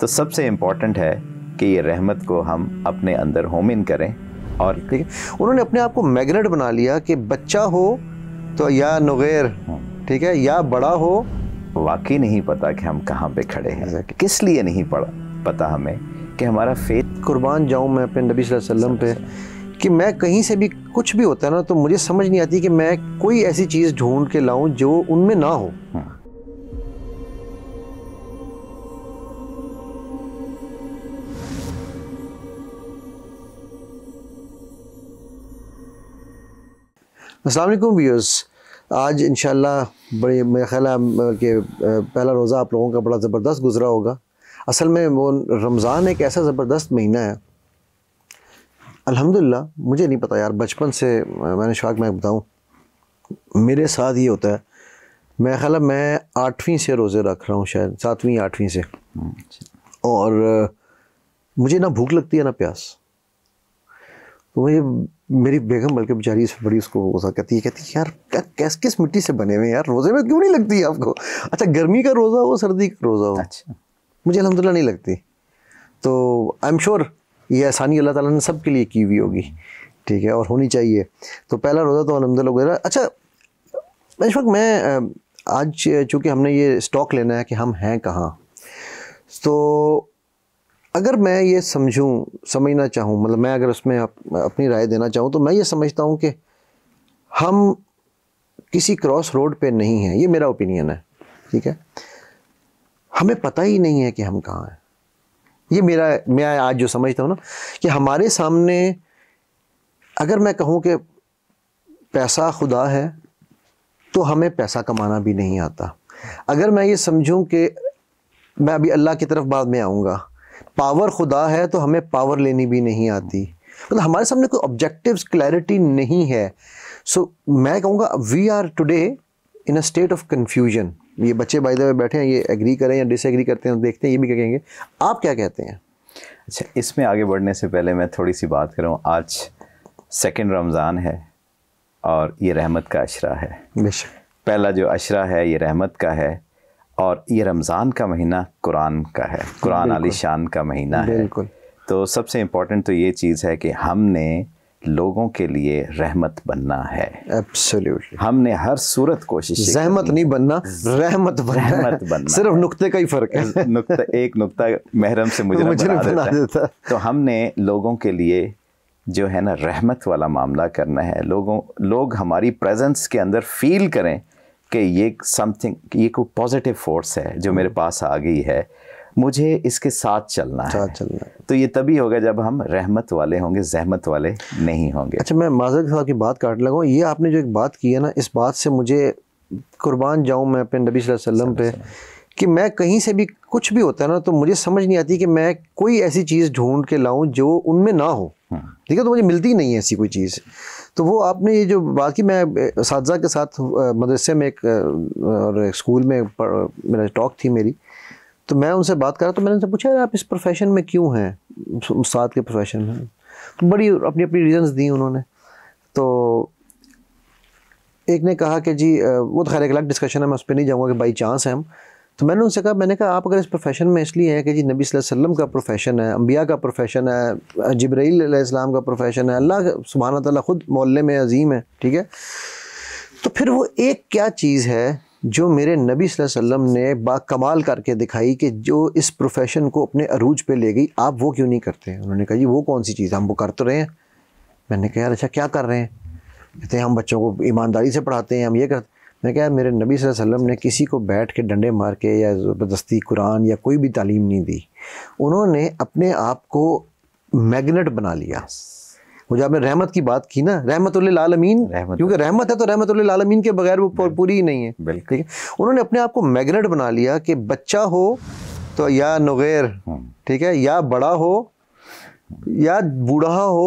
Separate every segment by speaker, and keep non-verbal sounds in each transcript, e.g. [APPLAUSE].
Speaker 1: तो सबसे इम्पॉर्टेंट है कि ये रहमत को हम अपने अंदर होम इन करें और
Speaker 2: ठीक है उन्होंने अपने आप को मैग्नेट बना लिया कि बच्चा हो तो या नगैर हम्म। ठीक है या बड़ा हो वाकई नहीं पता कि हम कहाँ पे खड़े हैं किस लिए नहीं पड़ा पता हमें कि हमारा फेथ कुर्बान जाऊँ मैं अपने नबी वसल्लम पे कि मैं कहीं से भी कुछ भी होता है ना तो मुझे समझ नहीं आती कि मैं कोई ऐसी चीज़ ढूंढ के लाऊं जो उनमें ना हो हम्म। असलम व्यूर्स आज इन बड़ी मेरा ख्याल है मतलब कि पहला रोज़ा आप लोगों का बड़ा ज़बरदस्त गुजरा होगा असल में वो रमज़ान एक ऐसा ज़बरदस्त महीना है अल्हम्दुलिल्लाह मुझे नहीं पता यार बचपन से मैंने शौक मैं बताऊँ मेरे साथ ये होता है मैं ख्याल मैं आठवीं से रोज़े रख रहा हूँ शायद सातवीं आठवीं से हम्म, अच्छा। और मुझे ना भूख लगती है ना प्यास तो मुझे मेरी बेगम बल्कि बेचारी इस बड़ी उसको गुस्सा कहती है कहती है यार कैस किस मिट्टी से बने हुए यार रोज़े में क्यों नहीं लगती आपको अच्छा गर्मी का रोज़ा हो सर्दी का रोज़ा हो अच्छा मुझे अलहमदिल्ला नहीं लगती तो आई एम श्योर ये आसानी अल्लाह ताला ने सब के लिए की हुई होगी ठीक है और होनी चाहिए तो पहला रोज़ा तो अलहमदिल्ला गुजरा अच्छा इस वक्त मैं आज चूँकि हमने ये स्टॉक लेना है कि हम हैं कहाँ तो अगर मैं ये समझूं समझना चाहूं मतलब मैं अगर उसमें अप, अपनी राय देना चाहूं तो मैं ये समझता हूं कि हम किसी क्रॉस रोड पे नहीं हैं ये मेरा ओपिनियन है ठीक है हमें पता ही नहीं है कि हम कहाँ हैं ये मेरा मैं आज जो समझता हूँ ना कि हमारे सामने अगर मैं कहूँ कि पैसा खुदा है तो हमें पैसा कमाना भी नहीं आता अगर मैं ये समझूं कि मैं अभी अल्लाह की तरफ बाद में आऊँगा पावर खुदा है तो हमें पावर लेनी भी नहीं आती मतलब हमारे सामने कोई ऑब्जेक्टिव्स क्लैरिटी नहीं है सो so, मैं कहूँगा we are today in a state of confusion ये बच्चे बाई दफे बैठे हैं ये एग्री करें या डिसएग्री करते हैं देखते हैं ये भी क्या कहेंगे आप क्या कहते हैं
Speaker 1: अच्छा इसमें आगे बढ़ने से पहले मैं थोड़ी सी बात करूँ आज सेकेंड रमज़ान है और ये रहमत का अशरा है पहला जो अशरा है ये रहमत का है और ये रमज़ान का महीना कुरान का है कुरान अली शान का महीना है बिल्कुल तो सबसे इम्पोर्टेंट तो ये चीज़ है कि हमने लोगों के लिए रहमत बनना है Absolutely. हमने हर सूरत कोशिश जहमत नहीं बनना रहमत बनना रहमत बनना सिर्फ नुक्ते का ही फर्क है [LAUGHS] नुक्ता एक नुक्ता महरम से मुझे मुझे बना, बना देता है तो हमने लोगों के लिए जो है ना रहमत वाला मामला करना है लोगों लोग हमारी प्रेजेंस के अंदर फील करें कि ये समथिंग ये कोई पॉजिटिव फोर्स है जो मेरे हम्म। पास आ गई है मुझे इसके साथ चलना साथ है चलना है। तो ये तभी होगा जब हम रहमत वाले होंगे जहमत वाले नहीं
Speaker 2: होंगे अच्छा मैं माजर साथ की बात काट लगा ये आपने जो एक बात की है ना इस बात से मुझे कुर्बान जाऊँ मैं अपने नबी वसल्लम पे कि मैं कहीं से भी कुछ भी होता है ना तो मुझे समझ नहीं आती कि मैं कोई ऐसी चीज़ ढूंढ के लाऊं जो उनमें ना हो ठीक है तो मुझे मिलती ही नहीं है ऐसी कोई चीज़ तो वो आपने ये जो बात की मैं इस के साथ मदरसे में एक और एक स्कूल में मेरा टॉक थी मेरी तो मैं उनसे बात कर रहा तो मैंने उनसे पूछा आप इस प्रोफेशन में क्यों हैं उस्ताद के प्रोफेशन में तो बड़ी अपनी अपनी रीजंस दी उन्होंने तो एक ने कहा कि जी वो तो खैर एक अलग डिस्कशन है मैं उस पर नहीं जाऊँगा कि बाई चांस है हम तो मैंने उनसे कहा मैंने कहा आप अगर इस प्रोफेशन में इसलिए है कि जी नबी वसल्लम का प्रोफेशन है अम्बिया का प्रोफेशन है जब्राईलाम का प्रोफेशन है अल्लाह सुबहाना तला ख़ुद मोहल्ले में अजीम है ठीक है तो फिर वो एक क्या चीज़ है जो मेरे नबी वसल्लम ने कमाल करके दिखाई कि जो इस प्रोफेशन को अपने अरूज पर ले गई आप वो क्यों नहीं करते उन्होंने कहा जी वो कौन सी चीज़ हम वो कर तो रहे हैं मैंने कहा यार अच्छा क्या कर रहे हैं कहते हैं हम बच्चों को ईमानदारी से पढ़ाते हैं हम ये करते मैं क्या मेरे नबी वसल्लम ने किसी को बैठ के डंडे मार के या ज़बरदस्ती कुरान या कोई भी तालीम नहीं दी उन्होंने अपने आप को मैग्नेट बना लिया वो आपने रहमत की बात की ना रहमत आलमीन क्योंकि रहमत है तो रहमत आलमीन के बगैर वो पूरी ही नहीं है ठीक है उन्होंने अपने आप को मैग्नेट बना लिया कि बच्चा हो तो या नगैर हम्म। ठीक है या बड़ा हो या बूढ़ा हो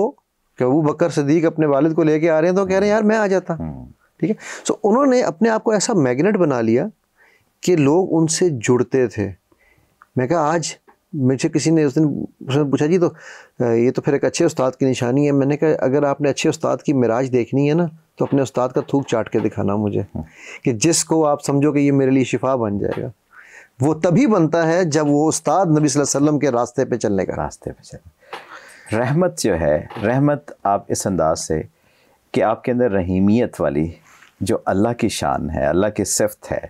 Speaker 2: कि अबू बकर सदीक अपने वालिद को लेके आ रहे हैं तो कह रहे हैं यार मैं आ जाता हम्म। ठीक है सो उन्होंने अपने आप को ऐसा मैग्नेट बना लिया कि लोग उनसे जुड़ते थे मैं कहा आज मुझे किसी ने उस दिन उसने पूछा जी तो ये तो फिर एक अच्छे उस्ताद की निशानी है मैंने कहा अगर आपने अच्छे उस्ताद की मिराज देखनी है ना तो अपने उस्ताद का थूक चाट के दिखाना मुझे कि जिसको आप समझो कि ये मेरे लिए शिफा बन जाएगा वो तभी बनता है जब वो उस्ताद नबी वसल्लम के रास्ते पे चलने का रास्ते पे चलने
Speaker 1: रहमत जो है रहमत आप इस अंदाज से कि आपके अंदर रहीमियत वाली जो अल्लाह की शान है अल्लाह की सिफत है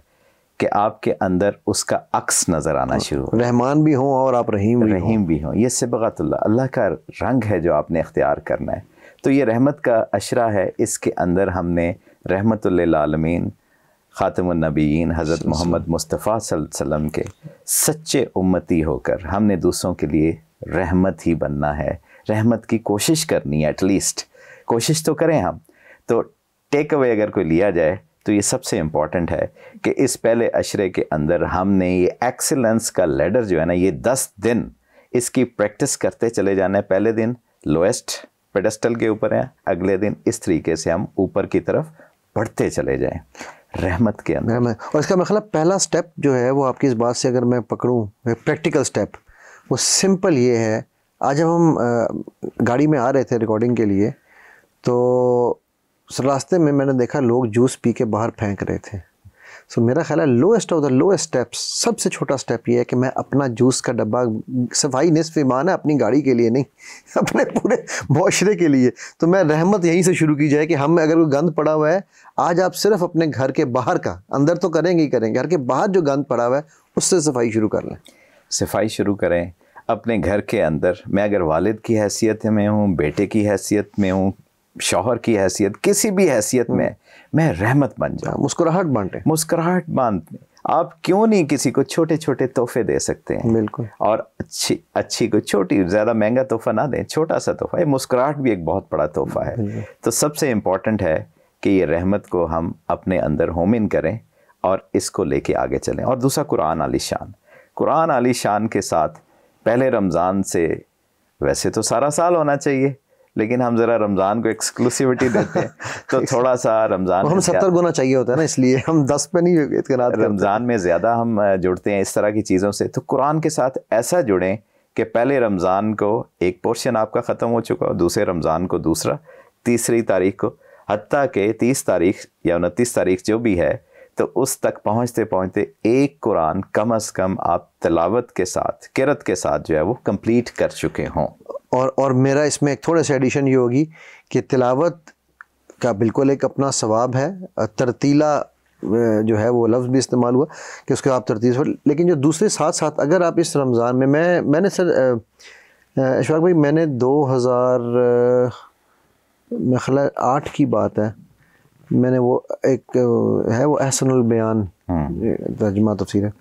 Speaker 1: कि आपके अंदर उसका अक्स नज़र आना हाँ। शुरू हो रहमान भी हों और आप रहीम भी रहीम भी हों ये सिबगतुल्ला अल्लाह का रंग है जो आपने इख्तियार करना है तो ये रहमत का अशरा है इसके अंदर हमने रहमत आलमीन ख़ातमनबीन हज़रत मोहम्मद मुस्तफ़ा सल्लम के सच्चे उम्मती होकर हमने दूसरों के लिए रहमत ही बनना है रहमत की कोशिश करनी है एटलीस्ट कोशिश तो करें हम तो टेक अवे अगर कोई लिया जाए तो ये सबसे इम्पॉर्टेंट है कि इस पहले अशरे के अंदर हमने ये एक्सेलेंस का लेडर जो है ना ये दस दिन इसकी प्रैक्टिस करते चले जाना है पहले दिन लोएस्ट पेडस्टल के ऊपर हैं अगले दिन इस तरीके से हम ऊपर की तरफ बढ़ते चले जाएं रहमत के अंदर
Speaker 2: रहमत और इसका मतलब पहला स्टेप जो है वो आपकी इस बात से अगर मैं पकड़ूँ प्रैक्टिकल स्टेप वो सिंपल ये है आज जब हम गाड़ी में आ रहे थे रिकॉर्डिंग के लिए तो रास्ते में मैंने देखा लोग जूस पी के बाहर फेंक रहे थे सो so, मेरा ख्याल है lowest of the lowest steps सबसे छोटा स्टेप ये है कि मैं अपना जूस का डब्बा सफाई निसफ ईमान है अपनी गाड़ी के लिए नहीं [LAUGHS] अपने पूरे माशरे के लिए तो मैं रहमत यहीं से शुरू की जाए कि हम अगर कोई गंद पड़ा हुआ है आज आप सिर्फ अपने घर के बाहर का अंदर तो करेंगे ही करेंगे घर के बाहर जो गंद पड़ा हुआ है उससे सफाई शुरू कर लें सफाई शुरू करें
Speaker 1: अपने घर के अंदर मैं अगर वालिद की हैसियत में हूँ बेटे की हैसियत में हूँ शौहर की हैसियत किसी भी हैसियत में मैं रहमत बन जाऊँ हाँ, मुस्कुराहट बांटे मुस्कुराहट बांटने आप क्यों नहीं किसी को छोटे छोटे तोहफे दे सकते हैं बिल्कुल और अच्छी अच्छी को छोटी ज़्यादा महंगा तोहफा ना दें छोटा सा तोहफा ये मुस्कुराहट भी एक बहुत बड़ा तोहफा है तो सबसे इम्पॉर्टेंट है कि ये रहमत को हम अपने अंदर होम इन करें और इसको लेके आगे चलें और दूसरा कुरान आली शान कुरान आली शान के साथ पहले रमज़ान से वैसे तो सारा साल होना चाहिए लेकिन हम जरा रमज़ान को एक्सक्लूसिविटी [LAUGHS] देते हैं तो थोड़ा सा रमज़ान हम सत्तर
Speaker 2: गुना चाहिए होता है ना इसलिए हम दस पे
Speaker 1: नहीं इतना रमज़ान में ज़्यादा हम जुड़ते हैं इस तरह की चीज़ों से तो कुरान के साथ ऐसा जुड़ें कि पहले रमज़ान को एक पोर्शन आपका ख़त्म हो चुका हो दूसरे रमज़ान को दूसरा तीसरी तारीख को हती के तीस तारीख या उनतीस तारीख जो भी है तो उस तक पहुंचते पहुंचते एक कुरान कम अज़ कम आप तलावत के साथ किरत के साथ जो है वो कंप्लीट कर चुके हों
Speaker 2: और और मेरा इसमें एक थोड़ा सा एडिशन ये होगी कि तिलावत का बिल्कुल एक अपना सवाब है तरतीला जो है वो लफ्ज़ भी इस्तेमाल हुआ कि उसके आप तरतीस लेकिन जो दूसरे साथ साथ अगर आप इस रमज़ान में मैं मैंने सर इशफाक भाई मैंने दो हज़ार मखला आठ की बात है मैंने वो एक है वो एहसनल बयान हाँ। तर्जमा तफसर है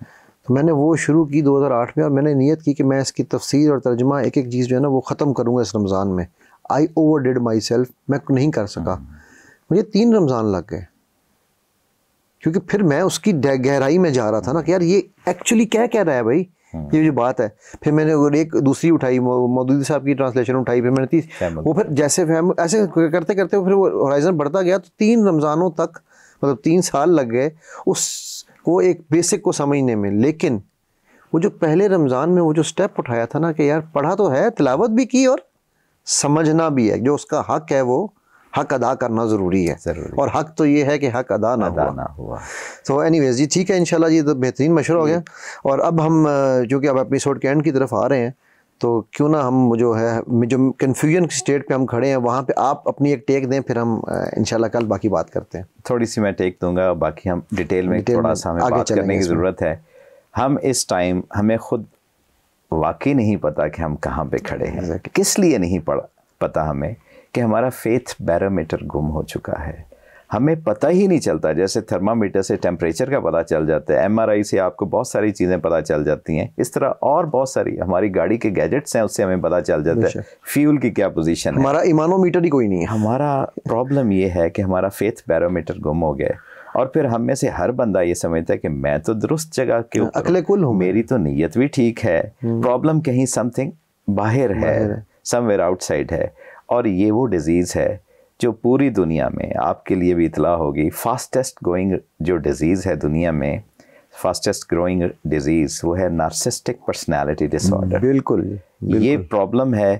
Speaker 2: तो मैंने वो शुरू की 2008 में और मैंने नीयत की कि मैं इसकी तफसीर और तर्जमा एक एक चीज़ जो है ना वो ख़त्म करूँगा इस रमज़ान में I overdid myself मैं नहीं कर सका मुझे तीन रमज़ान लग गए क्योंकि फिर मैं उसकी गहराई में जा रहा था ना कि यार ये एक्चुअली क्या कह रहा है भाई ये जो बात है फिर मैंने एक दूसरी उठाई मौदूदी साहब की ट्रांसलेशन उठाई फिर मैंने तीस मतलब? वो फिर जैसे फैम ऐसे करते करते फिर वो हॉराइजन बढ़ता गया तो तीन रमज़ानों तक मतलब तीन साल लग गए उस वो एक बेसिक को समझने में लेकिन वो जो पहले रमज़ान में वो जो स्टेप उठाया था ना कि यार पढ़ा तो है तिलावत भी की और समझना भी है जो उसका हक है वो हक अदा करना ज़रूरी है जरूरी। और हक तो ये है कि हक अदा ना अदा हुआ ना हुआ तो एनी वेज जी ठीक है इन जी तो बेहतरीन मशवरा हो गया और अब हम जो कि अब एपिसोड के एंड की तरफ आ रहे हैं तो क्यों ना हम जो है जो कन्फ्यूजन स्टेट पे हम खड़े हैं वहाँ पे आप अपनी एक टेक दें फिर हम इंशाल्लाह कल बाकी बात करते हैं
Speaker 1: थोड़ी सी मैं टेक दूंगा बाकी हम डिटेल में डिटेल थोड़ा सा हमें बात करने की ज़रूरत है हम इस टाइम हमें खुद वाकई नहीं पता कि हम कहाँ पे खड़े हैं किस लिए नहीं पता हमें कि हमारा फेथ बैरोमीटर गुम हो चुका है हमें पता ही नहीं चलता जैसे थर्मामीटर से टेम्परेचर का पता चल जाता है एमआरआई से आपको बहुत सारी चीज़ें पता चल जाती हैं इस तरह और बहुत सारी हमारी गाड़ी के गैजेट्स हैं उससे हमें पता चल जाता है फ्यूल की क्या पोजीशन है हमारा इमानोमीटर ही कोई नहीं है हमारा प्रॉब्लम ये है कि हमारा फेथ बैरोमीटर गुम हो गया और फिर हम में से हर बंदा ये समझता है कि मैं तो दुरुस्त जगह क्यों अकले कुल हूँ मेरी तो नीयत भी ठीक है प्रॉब्लम हम्म। कहीं समथिंग बाहर है समवेयर आउटसाइड है और ये वो डिज़ीज़ है जो पूरी दुनिया में आपके लिए भी इतला होगी फास्टेस्ट गोइंग जो डिज़ीज़ है दुनिया में फास्टेस्ट ग्रोइंग डिजीज़ वो है नार्सिस्टिक पर्सनैलिटी डिसऑर्डर बिल्कुल, ये प्रॉब्लम है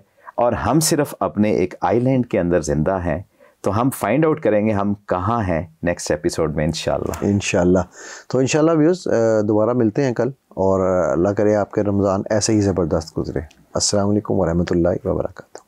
Speaker 1: और हम सिर्फ अपने एक आइलैंड के अंदर ज़िंदा
Speaker 2: हैं तो हम फाइंड आउट करेंगे हम कहाँ हैं नेक्स्ट एपिसोड में इनशाला इनशाला तो इनशाला व्यूज़ दोबारा मिलते हैं कल और अल्लाह करे आपके रमज़ान ऐसे ही ज़बरदस्त गुजरे असल वरहमल वर्का